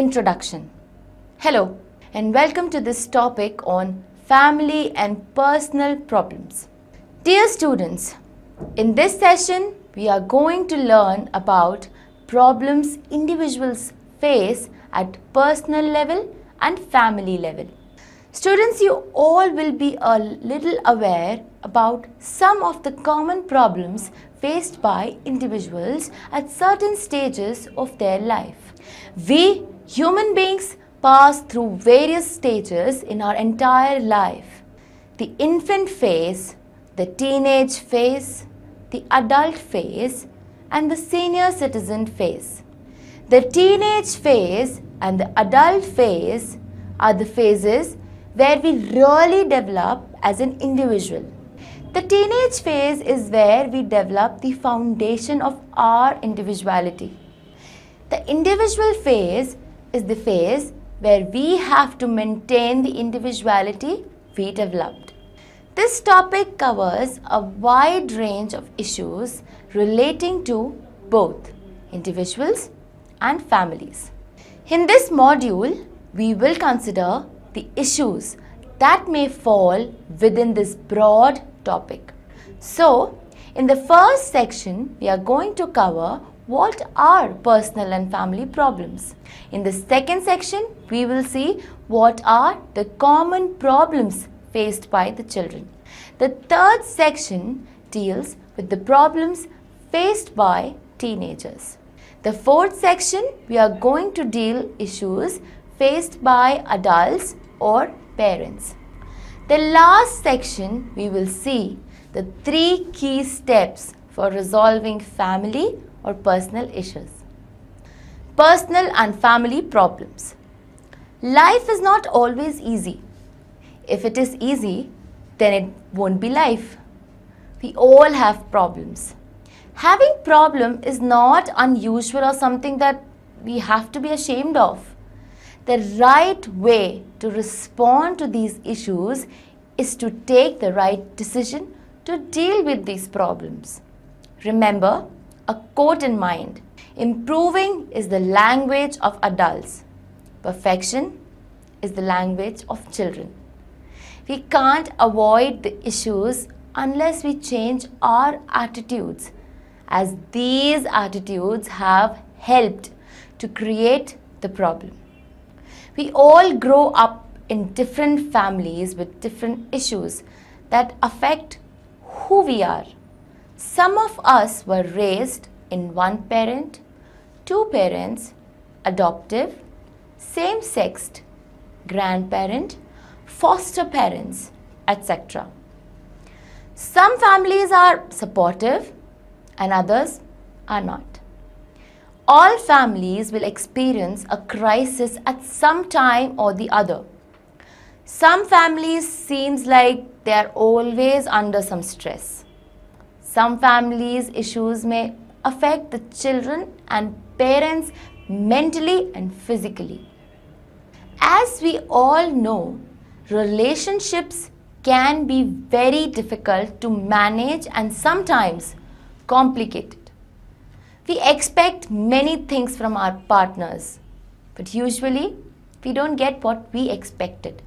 Introduction Hello and welcome to this topic on family and personal problems. Dear students, in this session we are going to learn about problems individuals face at personal level and family level. Students, you all will be a little aware about some of the common problems faced by individuals at certain stages of their life. We Human beings pass through various stages in our entire life. The infant phase, the teenage phase, the adult phase, and the senior citizen phase. The teenage phase and the adult phase are the phases where we really develop as an individual. The teenage phase is where we develop the foundation of our individuality. The individual phase is the phase where we have to maintain the individuality we developed. This topic covers a wide range of issues relating to both individuals and families. In this module, we will consider the issues that may fall within this broad topic. So, in the first section, we are going to cover what are personal and family problems. In the second section, we will see what are the common problems faced by the children. The third section deals with the problems faced by teenagers. The fourth section, we are going to deal issues faced by adults or parents. The last section, we will see the three key steps for resolving family or personal issues. Personal and family problems. Life is not always easy. If it is easy, then it won't be life. We all have problems. Having problem is not unusual or something that we have to be ashamed of. The right way to respond to these issues is to take the right decision to deal with these problems. Remember, a quote in mind. Improving is the language of adults. Perfection is the language of children. We can't avoid the issues unless we change our attitudes as these attitudes have helped to create the problem. We all grow up in different families with different issues that affect who we are. Some of us were raised in one parent, two parents, adoptive, same sexed, grandparent, foster parents, etc. Some families are supportive and others are not. All families will experience a crisis at some time or the other. Some families seems like they are always under some stress. Some families issues may affect the children and parents mentally and physically. As we all know, relationships can be very difficult to manage and sometimes complicated. We expect many things from our partners, but usually we don't get what we expected.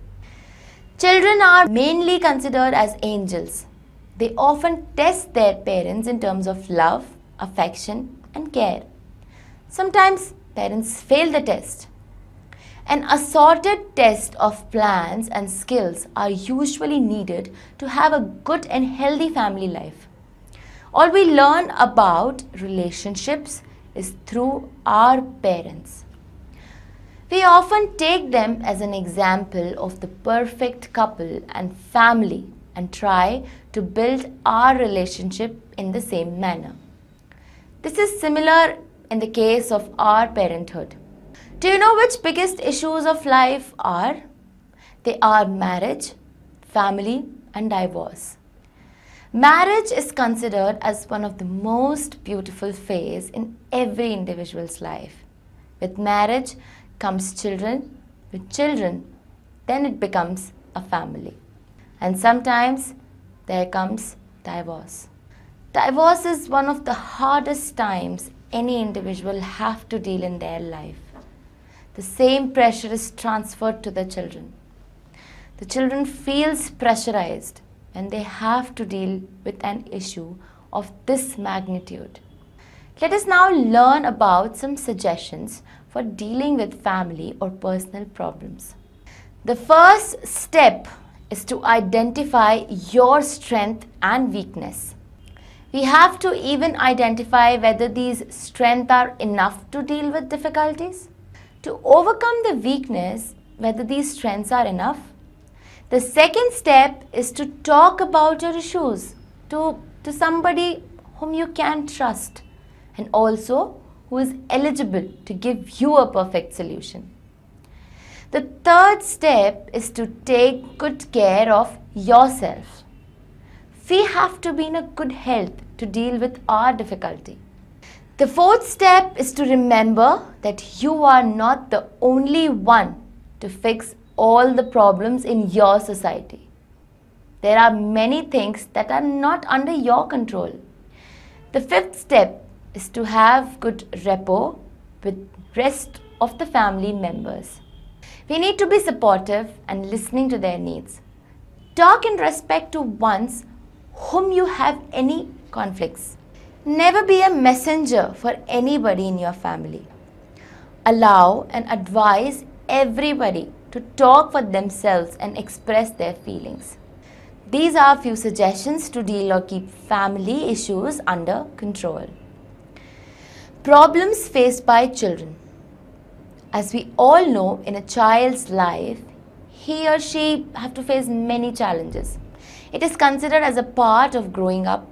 Children are mainly considered as angels. They often test their parents in terms of love, affection, and care. Sometimes parents fail the test. An assorted test of plans and skills are usually needed to have a good and healthy family life. All we learn about relationships is through our parents. We often take them as an example of the perfect couple and family and try to build our relationship in the same manner. This is similar in the case of our parenthood. Do you know which biggest issues of life are? They are marriage, family and divorce. Marriage is considered as one of the most beautiful phase in every individual's life. With marriage comes children, with children, then it becomes a family. And sometimes there comes divorce. Divorce is one of the hardest times any individual have to deal in their life. The same pressure is transferred to the children. The children feels pressurized when they have to deal with an issue of this magnitude. Let us now learn about some suggestions for dealing with family or personal problems. The first step is to identify your strength and weakness. We have to even identify whether these strengths are enough to deal with difficulties. To overcome the weakness, whether these strengths are enough. The second step is to talk about your issues to, to somebody whom you can trust and also who is eligible to give you a perfect solution. The third step is to take good care of yourself. We have to be in a good health to deal with our difficulty. The fourth step is to remember that you are not the only one to fix all the problems in your society. There are many things that are not under your control. The fifth step is to have good rapport with rest of the family members. We need to be supportive and listening to their needs. Talk in respect to ones whom you have any conflicts. Never be a messenger for anybody in your family. Allow and advise everybody to talk for themselves and express their feelings. These are few suggestions to deal or keep family issues under control. Problems faced by children. As we all know, in a child's life, he or she have to face many challenges. It is considered as a part of growing up.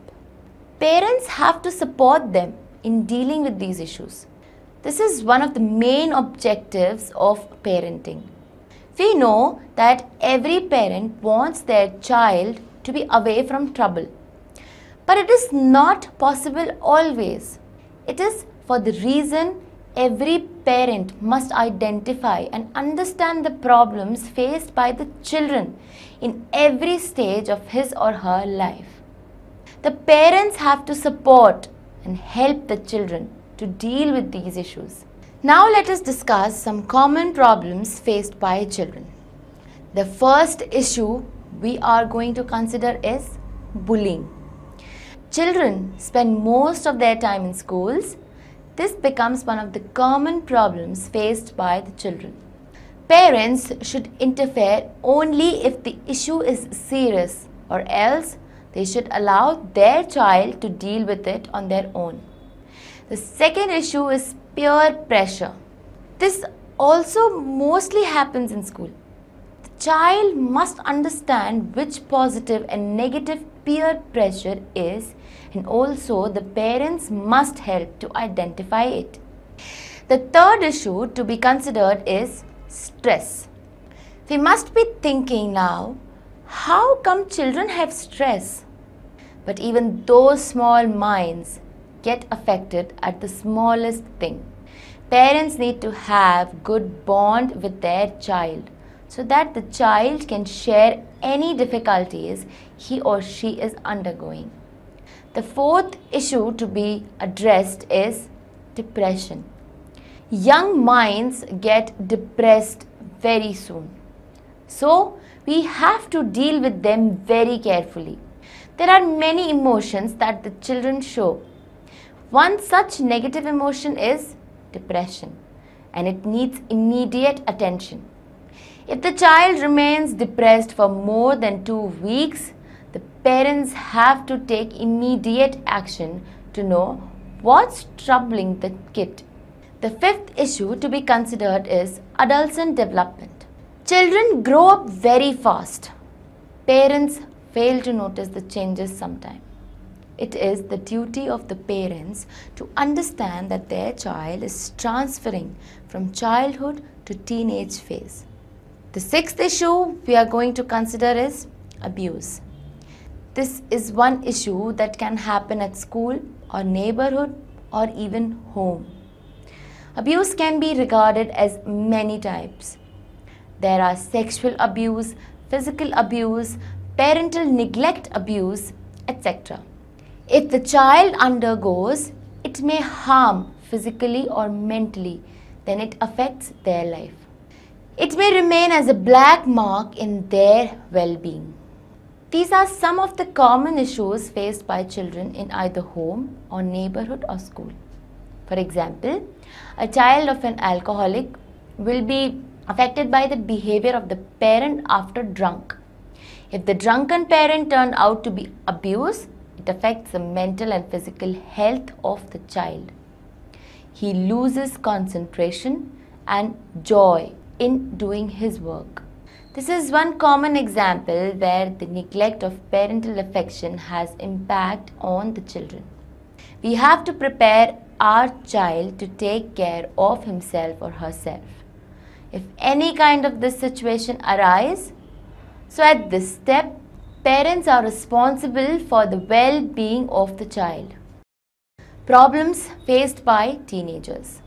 Parents have to support them in dealing with these issues. This is one of the main objectives of parenting. We know that every parent wants their child to be away from trouble. But it is not possible always. It is for the reason every parent must identify and understand the problems faced by the children in every stage of his or her life. The parents have to support and help the children to deal with these issues. Now let us discuss some common problems faced by children. The first issue we are going to consider is bullying. Children spend most of their time in schools this becomes one of the common problems faced by the children. Parents should interfere only if the issue is serious or else they should allow their child to deal with it on their own. The second issue is peer pressure. This also mostly happens in school. The child must understand which positive and negative peer pressure is and also the parents must help to identify it. The third issue to be considered is stress. We must be thinking now, how come children have stress? But even those small minds get affected at the smallest thing. Parents need to have good bond with their child so that the child can share any difficulties he or she is undergoing. The fourth issue to be addressed is depression. Young minds get depressed very soon. So, we have to deal with them very carefully. There are many emotions that the children show. One such negative emotion is depression and it needs immediate attention. If the child remains depressed for more than two weeks, parents have to take immediate action to know what's troubling the kid. The fifth issue to be considered is adolescent development. Children grow up very fast. Parents fail to notice the changes sometimes. It is the duty of the parents to understand that their child is transferring from childhood to teenage phase. The sixth issue we are going to consider is abuse. This is one issue that can happen at school or neighborhood or even home. Abuse can be regarded as many types. There are sexual abuse, physical abuse, parental neglect abuse, etc. If the child undergoes, it may harm physically or mentally, then it affects their life. It may remain as a black mark in their well-being. These are some of the common issues faced by children in either home or neighborhood or school. For example, a child of an alcoholic will be affected by the behavior of the parent after drunk. If the drunken parent turned out to be abused, it affects the mental and physical health of the child. He loses concentration and joy in doing his work. This is one common example where the neglect of parental affection has impact on the children. We have to prepare our child to take care of himself or herself. If any kind of this situation arise, so at this step, parents are responsible for the well-being of the child. Problems faced by teenagers.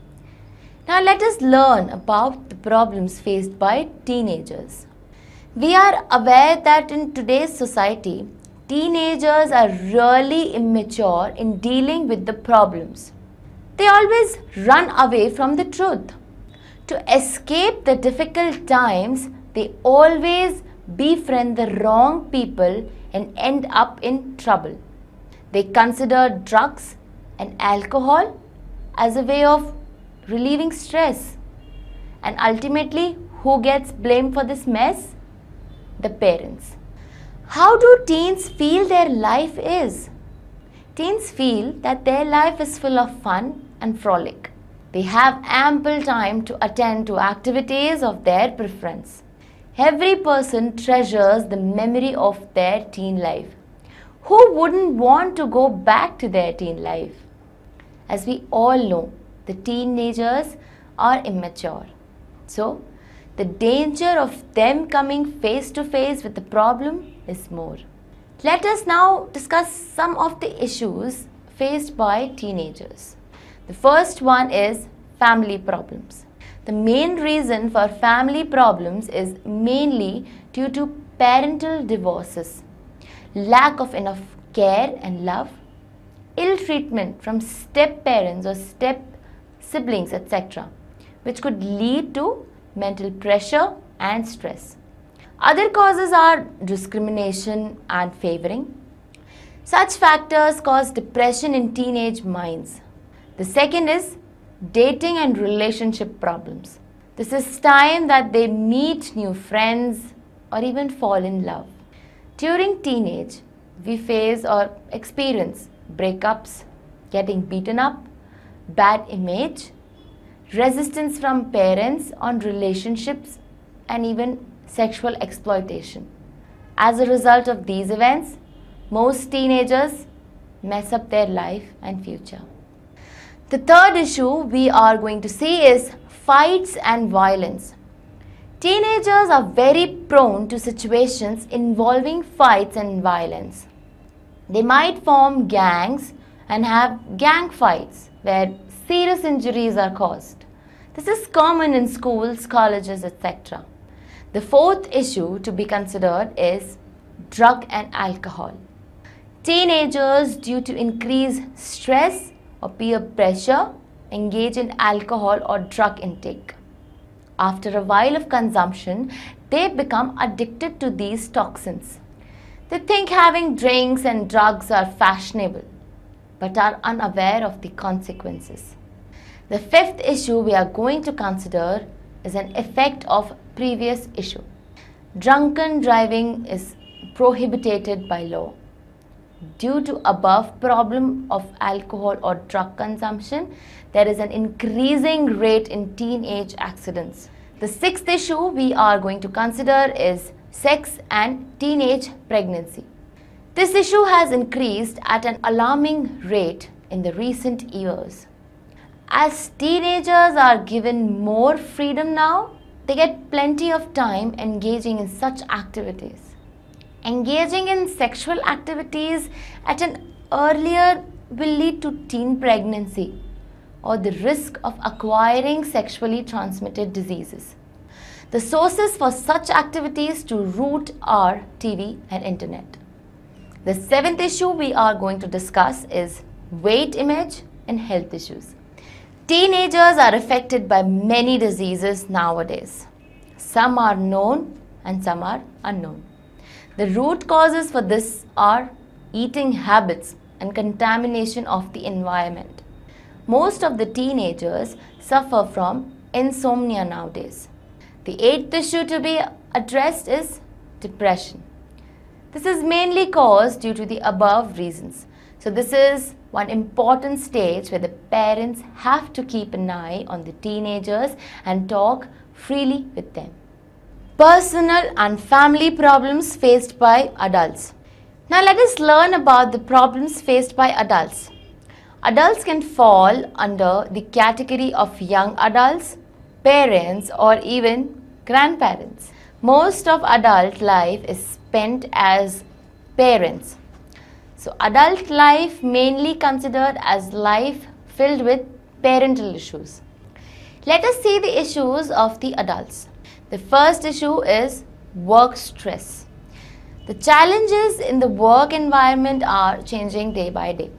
Now let us learn about the problems faced by teenagers. We are aware that in today's society, teenagers are really immature in dealing with the problems. They always run away from the truth. To escape the difficult times, they always befriend the wrong people and end up in trouble. They consider drugs and alcohol as a way of relieving stress. And ultimately, who gets blamed for this mess? the parents. How do teens feel their life is? Teens feel that their life is full of fun and frolic. They have ample time to attend to activities of their preference. Every person treasures the memory of their teen life. Who wouldn't want to go back to their teen life? As we all know, the teenagers are immature. So, the danger of them coming face to face with the problem is more. Let us now discuss some of the issues faced by teenagers. The first one is family problems. The main reason for family problems is mainly due to parental divorces, lack of enough care and love, ill treatment from step parents or step siblings, etc., which could lead to mental pressure and stress. Other causes are discrimination and favoring. Such factors cause depression in teenage minds. The second is dating and relationship problems. This is time that they meet new friends or even fall in love. During teenage, we face or experience breakups, getting beaten up, bad image, resistance from parents on relationships and even sexual exploitation. As a result of these events, most teenagers mess up their life and future. The third issue we are going to see is fights and violence. Teenagers are very prone to situations involving fights and violence. They might form gangs and have gang fights where serious injuries are caused. This is common in schools, colleges, etc. The fourth issue to be considered is drug and alcohol. Teenagers, due to increased stress or peer pressure, engage in alcohol or drug intake. After a while of consumption, they become addicted to these toxins. They think having drinks and drugs are fashionable but are unaware of the consequences. The fifth issue we are going to consider is an effect of previous issue. Drunken driving is prohibited by law. Due to above problem of alcohol or drug consumption, there is an increasing rate in teenage accidents. The sixth issue we are going to consider is sex and teenage pregnancy. This issue has increased at an alarming rate in the recent years. As teenagers are given more freedom now, they get plenty of time engaging in such activities. Engaging in sexual activities at an earlier will lead to teen pregnancy or the risk of acquiring sexually transmitted diseases. The sources for such activities to root are TV and internet. The seventh issue we are going to discuss is weight image and health issues. Teenagers are affected by many diseases nowadays. Some are known and some are unknown. The root causes for this are eating habits and contamination of the environment. Most of the teenagers suffer from insomnia nowadays. The eighth issue to be addressed is depression. This is mainly caused due to the above reasons. So this is one important stage where the parents have to keep an eye on the teenagers and talk freely with them. Personal and family problems faced by adults. Now let us learn about the problems faced by adults. Adults can fall under the category of young adults, parents or even grandparents. Most of adult life is spent as parents. So adult life mainly considered as life filled with parental issues. Let us see the issues of the adults. The first issue is work stress. The challenges in the work environment are changing day by day.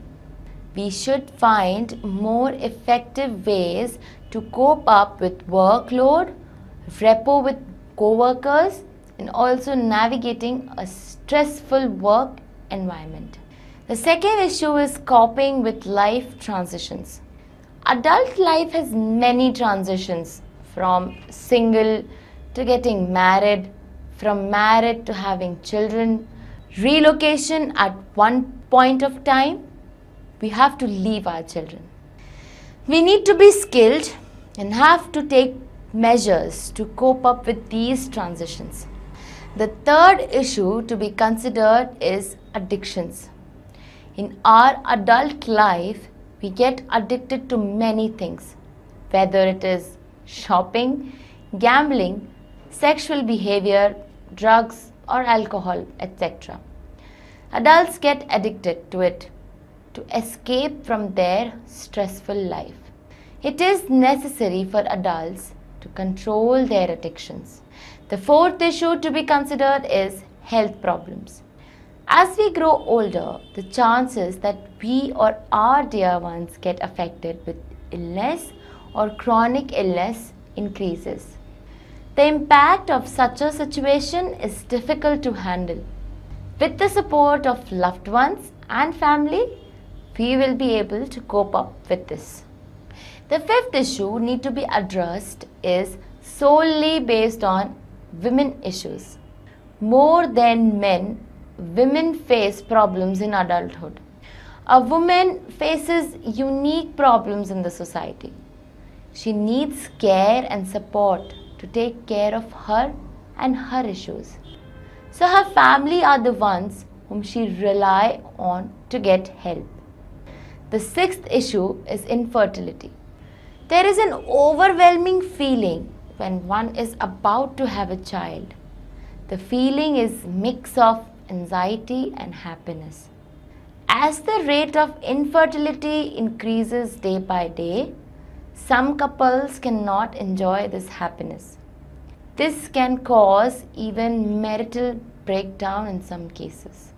We should find more effective ways to cope up with workload, repo with coworkers, and also navigating a stressful work environment. The second issue is coping with life transitions. Adult life has many transitions from single to getting married, from married to having children, relocation at one point of time, we have to leave our children. We need to be skilled and have to take measures to cope up with these transitions. The third issue to be considered is addictions. In our adult life, we get addicted to many things, whether it is shopping, gambling, sexual behavior, drugs, or alcohol, etc. Adults get addicted to it to escape from their stressful life. It is necessary for adults to control their addictions. The fourth issue to be considered is health problems. As we grow older, the chances that we or our dear ones get affected with illness or chronic illness increases. The impact of such a situation is difficult to handle. With the support of loved ones and family, we will be able to cope up with this. The fifth issue need to be addressed is solely based on women issues. More than men, women face problems in adulthood. A woman faces unique problems in the society. She needs care and support to take care of her and her issues. So her family are the ones whom she rely on to get help. The sixth issue is infertility. There is an overwhelming feeling when one is about to have a child. The feeling is mix of anxiety and happiness. As the rate of infertility increases day by day, some couples cannot enjoy this happiness. This can cause even marital breakdown in some cases.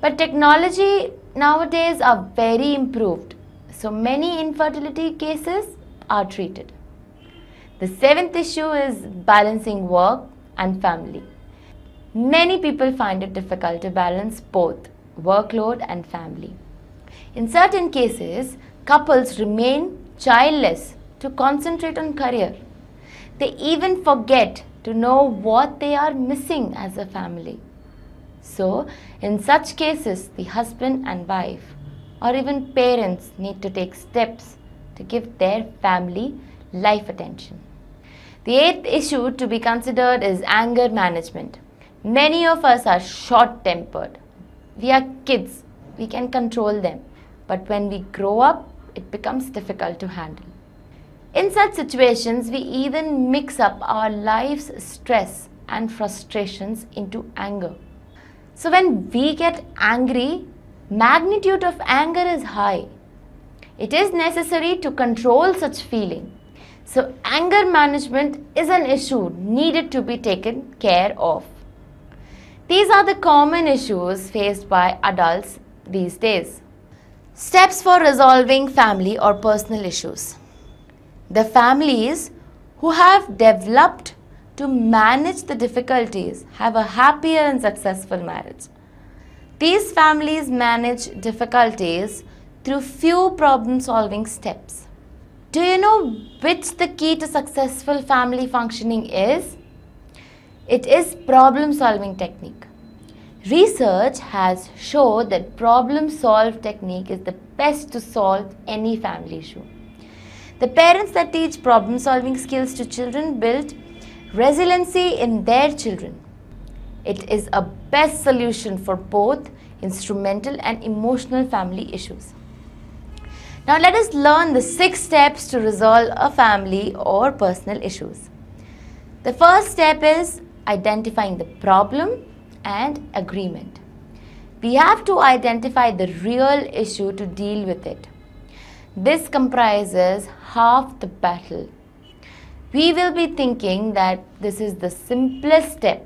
But technology nowadays are very improved. So many infertility cases are treated. The seventh issue is balancing work and family. Many people find it difficult to balance both workload and family. In certain cases, couples remain childless to concentrate on career. They even forget to know what they are missing as a family. So, in such cases, the husband and wife or even parents need to take steps to give their family life attention. The eighth issue to be considered is anger management. Many of us are short tempered. We are kids, we can control them. But when we grow up, it becomes difficult to handle. In such situations, we even mix up our life's stress and frustrations into anger. So when we get angry, magnitude of anger is high. It is necessary to control such feeling. So anger management is an issue needed to be taken care of. These are the common issues faced by adults these days. Steps for resolving family or personal issues. The families who have developed to manage the difficulties have a happier and successful marriage. These families manage difficulties through few problem solving steps. Do you know which the key to successful family functioning is? It is problem solving technique. Research has shown that problem solve technique is the best to solve any family issue. The parents that teach problem solving skills to children build resiliency in their children. It is a best solution for both instrumental and emotional family issues. Now let us learn the six steps to resolve a family or personal issues. The first step is identifying the problem and agreement. We have to identify the real issue to deal with it. This comprises half the battle. We will be thinking that this is the simplest step,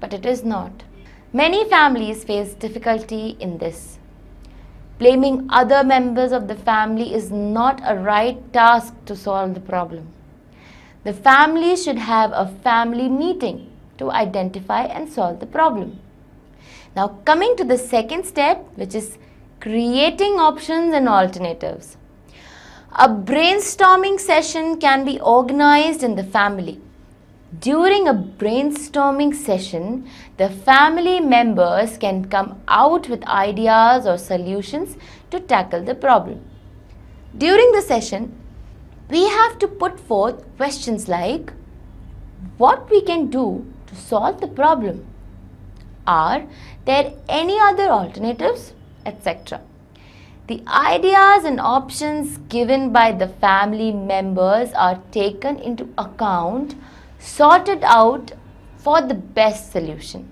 but it is not. Many families face difficulty in this. Blaming other members of the family is not a right task to solve the problem. The family should have a family meeting to identify and solve the problem. Now coming to the second step which is creating options and alternatives. A brainstorming session can be organized in the family during a brainstorming session, the family members can come out with ideas or solutions to tackle the problem. During the session, we have to put forth questions like what we can do to solve the problem, are there any other alternatives, etc. The ideas and options given by the family members are taken into account Sorted out for the best solution.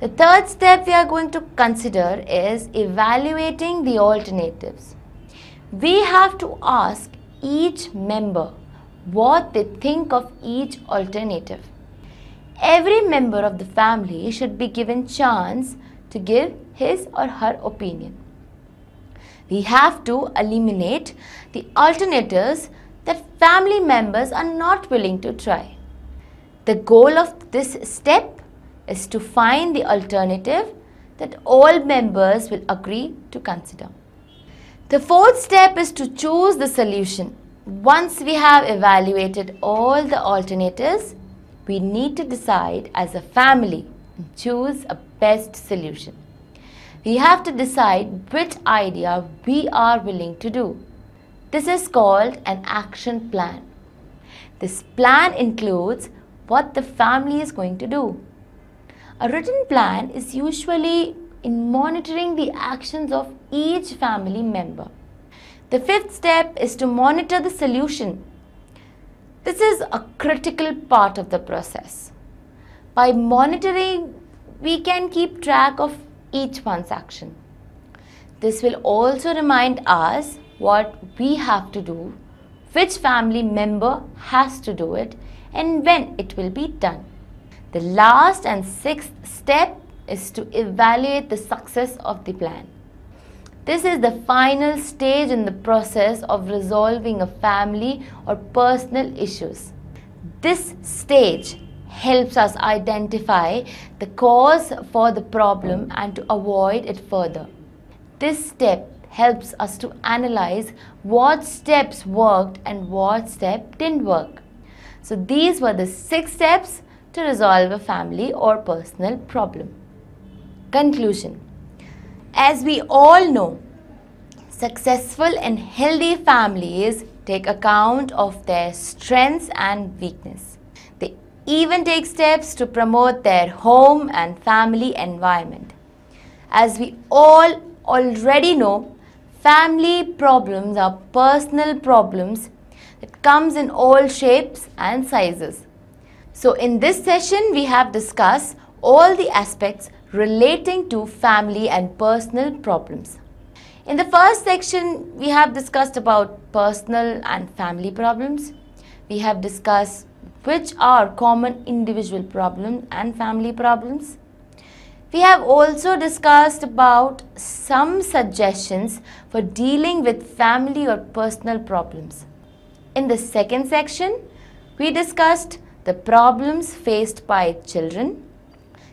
The third step we are going to consider is evaluating the alternatives. We have to ask each member what they think of each alternative. Every member of the family should be given chance to give his or her opinion. We have to eliminate the alternatives that family members are not willing to try. The goal of this step is to find the alternative that all members will agree to consider. The fourth step is to choose the solution. Once we have evaluated all the alternatives, we need to decide as a family and choose a best solution. We have to decide which idea we are willing to do. This is called an action plan. This plan includes what the family is going to do. A written plan is usually in monitoring the actions of each family member. The fifth step is to monitor the solution. This is a critical part of the process. By monitoring, we can keep track of each one's action. This will also remind us what we have to do, which family member has to do it, and when it will be done. The last and sixth step is to evaluate the success of the plan. This is the final stage in the process of resolving a family or personal issues. This stage helps us identify the cause for the problem and to avoid it further. This step helps us to analyze what steps worked and what step didn't work. So these were the six steps to resolve a family or personal problem. Conclusion As we all know, successful and healthy families take account of their strengths and weakness. They even take steps to promote their home and family environment. As we all already know, family problems are personal problems it comes in all shapes and sizes. So in this session, we have discussed all the aspects relating to family and personal problems. In the first section, we have discussed about personal and family problems. We have discussed which are common individual problems and family problems. We have also discussed about some suggestions for dealing with family or personal problems. In the second section, we discussed the problems faced by children.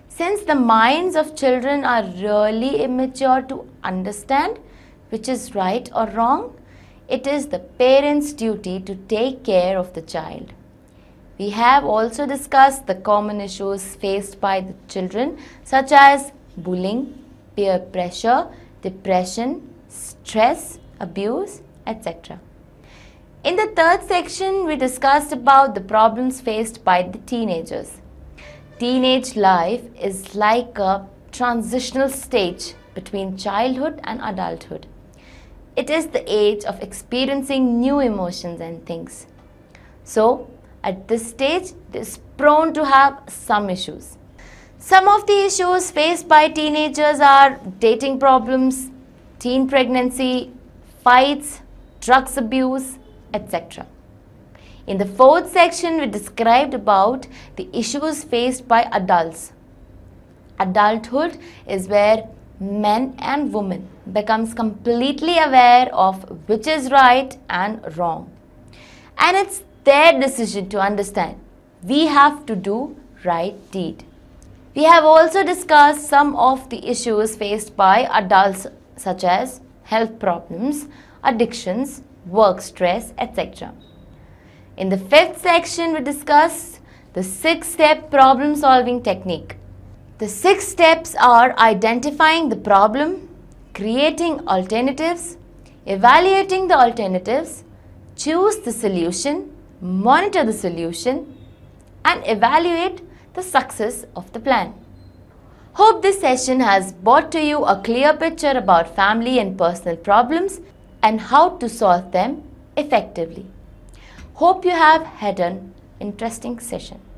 Since the minds of children are really immature to understand which is right or wrong, it is the parent's duty to take care of the child. We have also discussed the common issues faced by the children such as bullying, peer pressure, depression, stress, abuse, etc. In the third section, we discussed about the problems faced by the teenagers. Teenage life is like a transitional stage between childhood and adulthood. It is the age of experiencing new emotions and things. So, at this stage, it is prone to have some issues. Some of the issues faced by teenagers are dating problems, teen pregnancy, fights, drugs abuse, etc. In the fourth section, we described about the issues faced by adults. Adulthood is where men and women becomes completely aware of which is right and wrong. And it's their decision to understand we have to do right deed. We have also discussed some of the issues faced by adults such as health problems, addictions, work stress, etc. In the fifth section, we discuss the six-step problem solving technique. The six steps are identifying the problem, creating alternatives, evaluating the alternatives, choose the solution, monitor the solution, and evaluate the success of the plan. Hope this session has brought to you a clear picture about family and personal problems and how to solve them effectively. Hope you have had an interesting session.